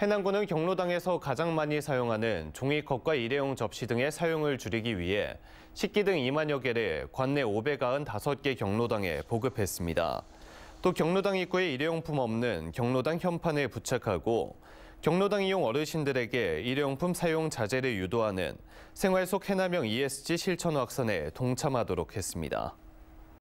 해남군은 경로당에서 가장 많이 사용하는 종이컵과 일회용 접시 등의 사용을 줄이기 위해 식기 등 2만여 개를 관내 595개 경로당에 보급했습니다. 또 경로당 입구에 일회용품 없는 경로당 현판을 부착하고 경로당 이용 어르신들에게 일회용품 사용 자제를 유도하는 생활 속 해남형 ESG 실천 확산에 동참하도록 했습니다.